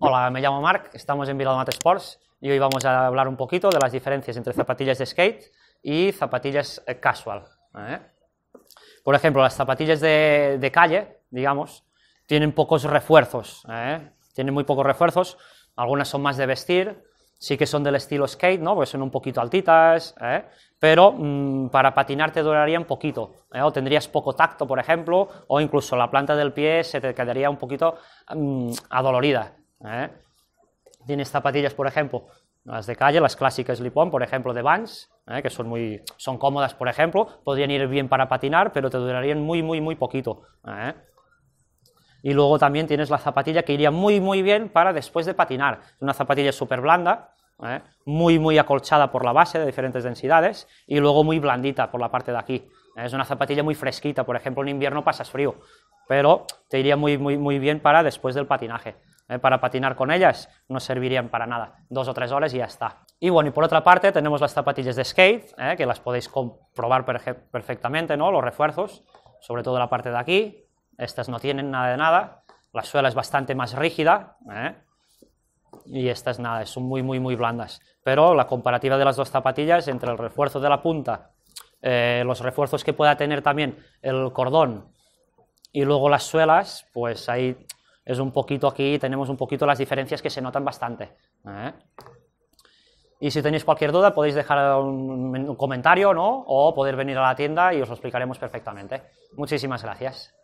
Hola, me llamo Marc, estamos en Viladomate Sports y hoy vamos a hablar un poquito de las diferencias entre zapatillas de skate y zapatillas eh, casual. Por ejemplo, las zapatillas de, calle, digamos, tienen pocos refuerzos, ¿eh? tienen muy pocos refuerzos, algunas son más de vestir, sí que son del estilo skate, ¿no? porque son un poquito altitas, ¿eh? pero mm, para patinar te duraría un poquito, o tendrías poco tacto, por ejemplo, o incluso la planta del pie se te quedaría un poquito mm, adolorida. Eh? Tienes zapatillas, por ejemplo, las de calle, las clásicas Lipón, por ejemplo, de Vans, eh, que son muy son cómodas, por ejemplo, podrían ir bien para patinar, pero te durarían muy, muy, muy poquito. Eh. Y luego también tienes la zapatilla que iría muy, muy bien para después de patinar. Una zapatilla súper blanda, muy, muy acolchada por la base de diferentes densidades y luego muy blandita por la parte de aquí. Es una zapatilla muy fresquita, por ejemplo, en invierno pasas frío, pero te iría muy, muy, muy bien para después del patinaje. Eh, para patinar con ellas no servirían para nada, dos o tres horas y ya está. Y bueno, y por otra parte tenemos las zapatillas de skate, eh, que las podéis comprobar perfectamente, ¿no? los refuerzos, sobre todo la parte de aquí, estas no tienen nada de nada, la suela es bastante más rígida, eh, y estas nada, son muy, muy, muy blandas. Pero la comparativa de las dos zapatillas entre el refuerzo de la punta, los refuerzos que pueda tener también el cordón y luego las suelas, pues ahí es un poquito aquí, tenemos un poquito las diferencias que se notan bastante. ¿eh? Y si tenéis cualquier duda, podéis dejar un, comentario, ¿no? O poder venir a la tienda y os lo explicaremos perfectamente. Muchísimas gracias.